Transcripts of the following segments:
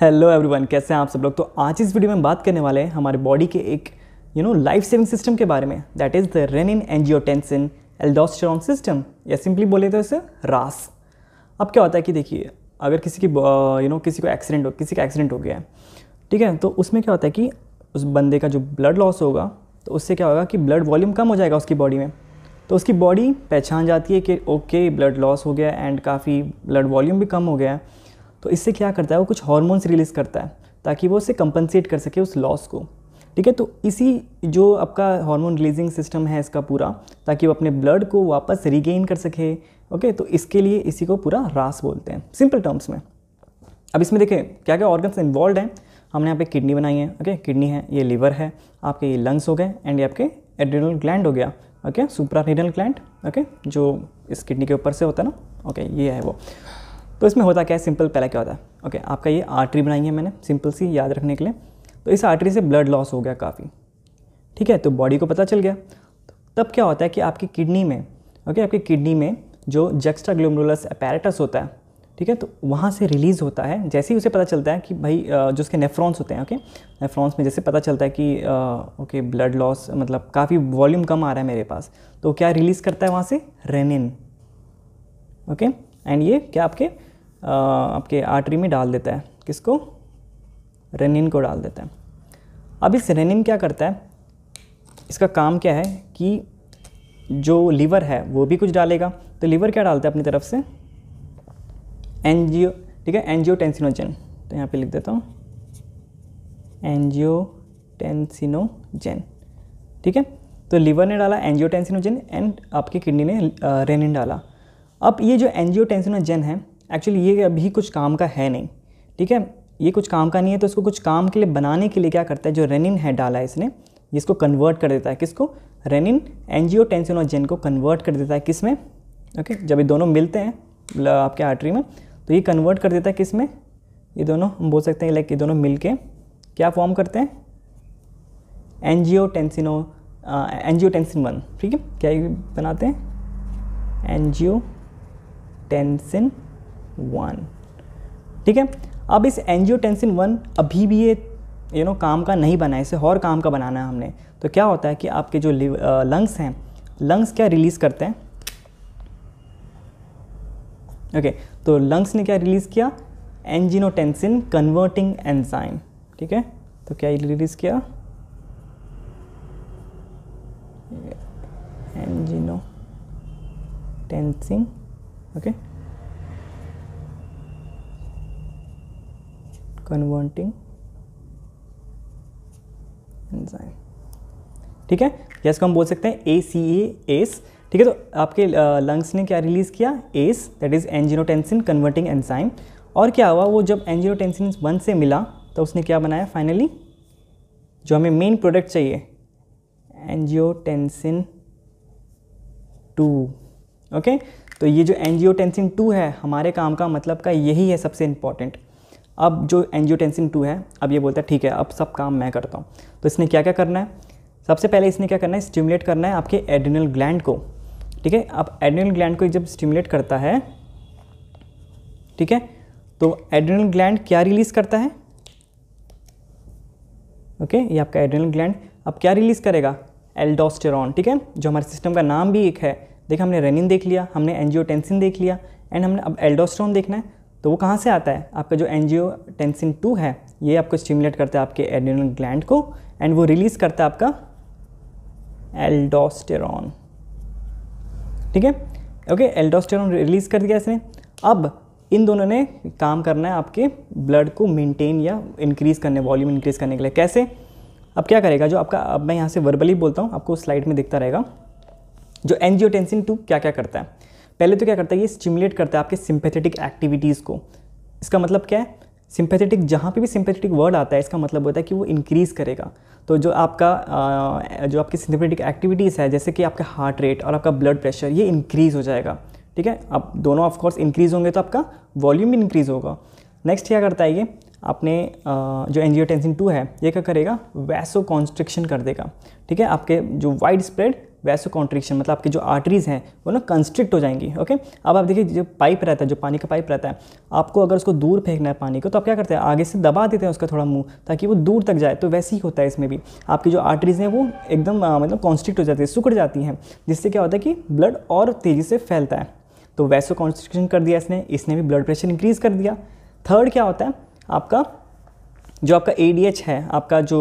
Hello everyone कैसे हैं आप सब लोग तो आज इस वीडियो में बात करने वाले हैं हमारे बॉडी के एक you know life saving system के बारे में that is the renin angiotensin aldosterone system या सिंपली बोले तो इसे रास अब क्या होता है कि देखिए अगर किसी की यू नो किसी को एक्सीडेंट हो किसी का एक्सीडेंट हो गया है ठीक है तो उसमें क्या होता है कि उस बंदे का जो ब्लड लॉस होगा तो उससे क्या होगा कि ब्लड वॉल्यूम कम हो जाएगा उसकी बॉडी में तो उसकी बॉडी पहचान जाती है कि ओके ब्लड लॉस हो गया एंड काफ़ी ब्लड वॉल्यूम भी कम हो गया है तो इससे क्या करता है वो कुछ हॉर्मोन्स रिलीज़ करता है ताकि वो उसे कंपनसेट कर सके उस लॉस को ठीक है तो इसी जो आपका हार्मोन रिलीजिंग सिस्टम है इसका पूरा ताकि वो अपने ब्लड को वापस रिगेन कर सके ओके तो इसके लिए इसी को पूरा रास बोलते हैं सिंपल टर्म्स में अब इसमें देखें क्या क्या ऑर्गन्स इन्वॉल्व हैं हमने यहाँ पे किडनी बनाई है ओके किडनी है ये लीवर है आपके ये लंग्स हो गए एंड ये आपके एड्रिनल ग्लैंड हो गया ओके सुप्रारिनल ग्लैंड ओके जो इस किडनी के ऊपर से होता है ना ओके ये है वो तो इसमें होता क्या है सिंपल पहला क्या होता है ओके आपका ये आर्टरी बनाई है मैंने सिंपल सी याद रखने के लिए तो इस आर्टरी से ब्लड लॉस हो गया काफ़ी ठीक है तो बॉडी को पता चल गया तब क्या होता है कि आपकी किडनी में ओके आपकी किडनी में जो जेक्स्ट्रा ग्लोमरुलस अपैरेटस होता है ठीक है तो वहाँ से रिलीज़ होता है जैसे ही उसे पता चलता है कि भाई जो उसके नेफ्रॉन्स होते हैं ओके नेफ्रॉन्स में जैसे पता चलता है कि ओके ब्लड लॉस मतलब काफ़ी वॉल्यूम कम आ रहा है मेरे पास तो क्या रिलीज़ करता है वहाँ से रेनिन ओके एंड ये क्या आपके आपके आर्टरी में डाल देता है किसको रेनिन को डाल देता है अब इस रेनिन क्या करता है इसका काम क्या है कि जो लीवर है वो भी कुछ डालेगा तो लीवर क्या डालता है अपनी तरफ से एनजीओ ठीक है एनजीओ टेंसिनोजन तो यहाँ पे लिख देता हूँ एनजीओ टेंसिनोजन ठीक है तो लीवर ने डाला एनजीओ एंड आपकी किडनी ने रेनिन डाला अब ये जो एनजीओ है एक्चुअली ये अभी कुछ काम का है नहीं ठीक है ये कुछ काम का नहीं है तो इसको कुछ काम के लिए बनाने के लिए क्या करता है जो रेनिन है डाला है इसने इसको कन्वर्ट कर देता है किसको रेनिन एनजीओ टेंसिनोजेन को कन्वर्ट कर देता है किस में ओके जब ये दोनों मिलते हैं आपके आर्टरी में तो ये कन्वर्ट कर देता है किस में ये दोनों हम बोल सकते हैं लाइक ये दोनों मिल के क्या फॉर्म करते हैं angiotensinogen angiotensin one ठीक है क्या ये बनाते हैं एनजीओ टेंसिन वन ठीक है अब इस एनजियोटेंसिन वन अभी भी ये यू नो काम का नहीं बना इसे और काम का बनाना है हमने तो क्या होता है कि आपके जो लंग्स हैं लंग्स क्या रिलीज़ करते हैं ओके okay, तो लंग्स ने क्या रिलीज़ किया एंजिनोटेंसिन कन्वर्टिंग एंजाइम ठीक है तो क्या रिलीज़ किया angiotensin okay okay. Converting enzyme ठीक है या हम बोल सकते हैं ए सी ए एस ठीक है तो आपके लंग्स ने क्या रिलीज़ किया ACE that is angiotensin converting enzyme और क्या हुआ वो जब एंजिनोटेंसिन वन से मिला तो उसने क्या बनाया फाइनली जो हमें मेन प्रोडक्ट चाहिए एंजियोटेंसिन टू ओके तो ये जो एंजियोटेंसिन टू है हमारे काम का मतलब का यही है सबसे इंपॉर्टेंट अब जो एनजियोटेंसिन टू है अब ये बोलता है ठीक है अब सब काम मैं करता हूँ तो इसने क्या क्या करना है सबसे पहले इसने क्या करना है स्टिमुलेट करना है आपके एडिनल ग्लैंड को ठीक है अब एडिनल ग्लैंड को जब स्टिमुलेट करता है ठीक है तो एडिनल ग्लैंड क्या रिलीज़ करता है ओके ये आपका एड्रिनल ग्लैंड अब क्या रिलीज़ करेगा एल्डोस्टेरॉन ठीक है जो हमारे सिस्टम का नाम भी एक है देखिए हमने रेनिन देख लिया हमने एनजियोटेंसिन देख लिया एंड हमने अब एल्डोस्टेरॉन देखना है तो वो कहाँ से आता है आपका जो एनजीओ टेंसिन टू है ये आपको स्टिमुलेट करता है आपके एडिनल ग्लैंड को एंड वो रिलीज़ करता है आपका एल्डोस्टेरॉन ठीक है ओके एल्डोस्टेरॉन रिलीज़ कर दिया इसने अब इन दोनों ने काम करना है आपके ब्लड को मेंटेन या इंक्रीज़ करने वॉल्यूम इंक्रीज़ करने के लिए कैसे अब क्या करेगा जो आपका अब मैं यहाँ से वर्बली बोलता हूँ आपको स्लाइड में दिखता रहेगा जो एनजियोटेंसिन टू क्या क्या करता है पहले तो क्या करता है ये स्टिमुलेट करता है आपके सिंपैथेटिक एक्टिविटीज़ को इसका मतलब क्या है सिंपैथेटिक जहाँ पे भी सिंपैथेटिक वर्ड आता है इसका मतलब होता है कि वो इंक्रीज़ करेगा तो जो आपका जो आपकी सिंपैथेटिक एक्टिविटीज़ है जैसे कि आपका हार्ट रेट और आपका ब्लड प्रेशर ये इंक्रीज़ हो जाएगा ठीक है आप दोनों ऑफकोर्स इंक्रीज़ होंगे तो आपका वॉल्यूम भी इंक्रीज़ होगा नेक्स्ट क्या करता है ये आपने जो एनजियोटेंसिन टू है ये क्या करेगा वैसो कॉन्स्ट्रिक्शन कर देगा ठीक है आपके जो वाइड स्प्रेड वैसो कॉन्ट्रिक्शन मतलब आपकी जो आर्टरीज़ हैं वो ना कंस्ट्रिक्ट हो जाएंगी ओके अब आप देखिए जो पाइप रहता है जो पानी का पाइप रहता है आपको अगर उसको दूर फेंकना है पानी को तो आप क्या करते हैं आगे से दबा देते हैं उसका थोड़ा मुंह ताकि वो दूर तक जाए तो वैसे ही होता है इसमें भी आपकी जो आर्टरीज़ हैं वो एकदम मतलब कॉन्स्ट्रिक्ट हो जाती है सुकड़ जाती हैं जिससे क्या होता है कि ब्लड और तेज़ी से फैलता है तो वैसो कॉन्स्ट्रिक्शन कर दिया इसने इसने भी ब्लड प्रेशर इंक्रीज़ कर दिया थर्ड क्या होता है आपका जो आपका ए है आपका जो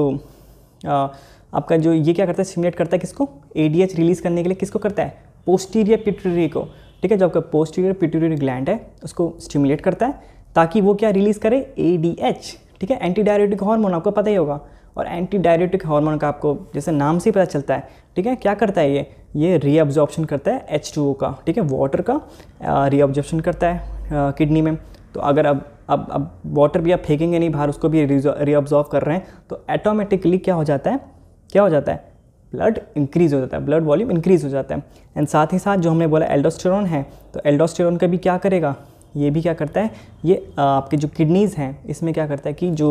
आ, आपका जो ये क्या करता है सिमुलेट करता है किसको ए रिलीज़ करने के लिए किसको करता है पोस्टीरियर पिट्यूटरी को ठीक है जो आपका पोस्टीरियर पिट्यूटरी ग्लैंड है उसको स्टिमुलेट करता है ताकि वो क्या रिलीज़ करे ए ठीक है एंटी डायरेटिक हॉर्मोन आपको पता ही होगा और एंटी डायरेटिक हॉर्मोन का आपको जैसे नाम से ही पता चलता है ठीक है क्या करता है ये ये रीअब्जॉर्प्शन करता है एच का ठीक है वाटर का रीअब्जॉर्प्शन करता है किडनी में तो अगर अब अब अब वाटर भी आप फेंकेंगे नहीं बाहर उसको भी रीऑब्जॉर्व कर रहे हैं तो ऐटोमेटिकली क्या हो जाता है क्या हो जाता है ब्लड इंक्रीज हो जाता है ब्लड वॉल्यूम इंक्रीज हो जाता है एंड साथ ही साथ जो हमने बोला एल्डोस्टेरॉन है तो एल्डोस्टेरॉन का भी क्या करेगा ये भी क्या करता है ये आपके जो किडनीज़ हैं इसमें क्या करता है कि जो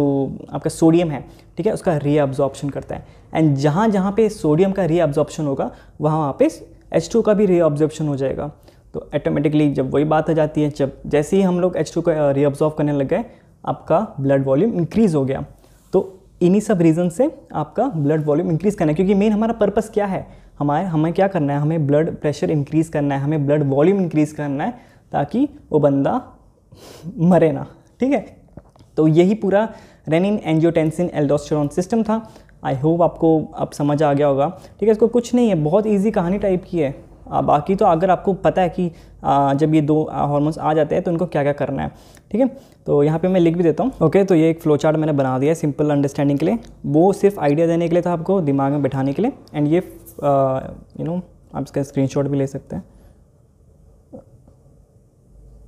आपका सोडियम है ठीक है उसका रीअब्जॉर्प्शन करता है एंड जहाँ जहाँ पे सोडियम का रीअब्जॉर्प्शन होगा वहाँ वहाँ पे एच का भी रीअब्जॉर्प्शन हो जाएगा तो ऐटोमेटिकली जब वही बात हो जाती है जब जैसे ही हम लोग एच को रीऑब्जॉर्व uh, करने लग गए आपका ब्लड वॉल्यूम इंक्रीज़ हो गया तो इन्हीं सब रीज़न से आपका ब्लड वॉल्यूम इंक्रीज़ करना है क्योंकि मेन हमारा पर्पस क्या है हमारे हमें क्या करना है हमें ब्लड प्रेशर इंक्रीज़ करना है हमें ब्लड वॉल्यूम इंक्रीज़ करना है ताकि वो बंदा मरे ना ठीक है तो यही पूरा रेनिन एंजियोटेंसिन एल्डोस्टेरॉन सिस्टम था आई होप आपको अब समझ आ गया होगा ठीक है इसको कुछ नहीं है बहुत ईजी कहानी टाइप की है बाकी तो अगर आपको पता है कि जब ये दो हॉर्मोन्स आ जाते हैं तो इनको क्या क्या करना है ठीक है तो यहाँ पे मैं लिख भी देता हूँ ओके तो ये एक फ्लो चार्ट मैंने बना दिया है सिंपल अंडरस्टैंडिंग के लिए वो सिर्फ आइडिया देने के लिए था आपको दिमाग में बैठाने के लिए एंड ये यू नो आप इसका स्क्रीन भी ले सकते हैं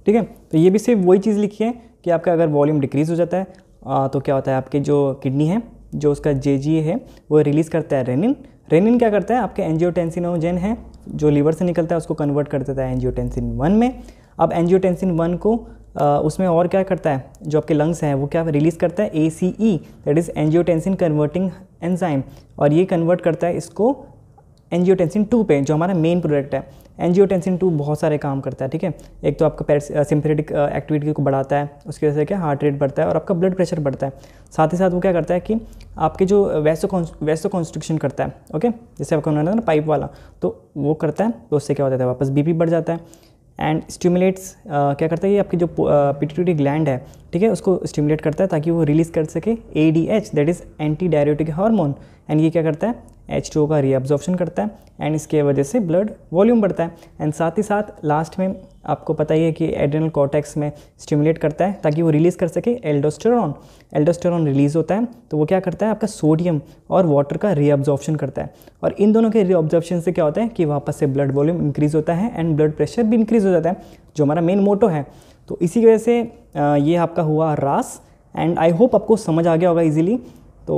ठीक है तो ये भी सिर्फ वही चीज़ लिखी है कि आपका अगर वॉल्यूम डिक्रीज़ हो जाता है आ, तो क्या होता है आपकी जो किडनी है जो उसका जे है वो रिलीज़ करता है रेनिन रेनिन क्या करता है आपके एनजियोटेंसिनोजेन है जो लीवर से निकलता है उसको कन्वर्ट कर देता है एनजियोटेंसिन वन में अब एनजियोटेंसिन वन को आ, उसमें और क्या करता है जो आपके लंग्स हैं वो क्या रिलीज़ करता है A C E that is angiotensin converting enzyme और ये कन्वर्ट करता है इसको एनजियोटेंसिन टू पे जो हमारा मेन प्रोडक्ट है एनजियोटेंसिन टू बहुत सारे काम करता है ठीक है एक तो आपका सिंथेटिक एक्टिविटी को बढ़ाता है उसकी वजह से क्या हार्ट रेट बढ़ता है और आपका ब्लड प्रेशर बढ़ता है साथ ही साथ वो क्या करता है कि आपके जो वैसो वैसो कॉन्स्ट्रिक्शन करता है ओके जैसे आपको उन्होंने ना पाइप वाला तो वो करता है तो उससे क्या होता है वापस बीपी बढ़ जाता है एंड स्टिमुलेट्स uh, क्या करता है ये आपकी जो पिट्यूटरी ग्लैंड है ठीक है उसको स्टिमुलेट करता है ताकि वो रिलीज़ कर सके A D H that is anti diuretic hormone and ये क्या करता है एच टू का रीअब्जॉर्प्शन करता है एंड इसके वजह से ब्लड वॉल्यूम बढ़ता है एंड साथ ही साथ लास्ट में आपको पता ही है कि एड्रेनल कॉटेक्स में स्टिमुलेट करता है ताकि वो रिलीज़ कर सके एल्डोस्टेरॉन एल्डोस्टेरॉन रिलीज़ होता है तो वो क्या करता है आपका सोडियम और वाटर का रीअब्जॉर्प्शन करता है और इन दोनों के रीअब्जॉर्प्शन से क्या होता है कि वापस से ब्लड वॉल्यूम इंक्रीज़ होता है एंड ब्लड प्रेशर भी इंक्रीज़ हो जाता है जो हमारा मेन मोटो है तो इसी वजह से ये आपका हुआ रास एंड आई होप आपको समझ आ गया होगा ईजिली तो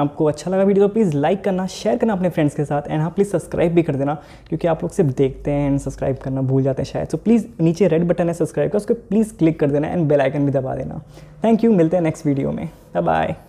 आपको अच्छा लगा वीडियो तो प्लीज़ लाइक करना शेयर करना अपने फ्रेंड्स के साथ एंड हाँ प्लीज़ सब्सक्राइब भी कर देना क्योंकि आप लोग सिर्फ देखते हैं एंड सब्सक्राइब करना भूल जाते हैं शायद सो so, प्लीज़ नीचे रेड बटन है सब्सक्राइब का उसको प्लीज़ क्लिक कर देना एंड बेलाइकन भी दबा देना थैंक यू मिलते हैं नेक्स्ट वीडियो में बाय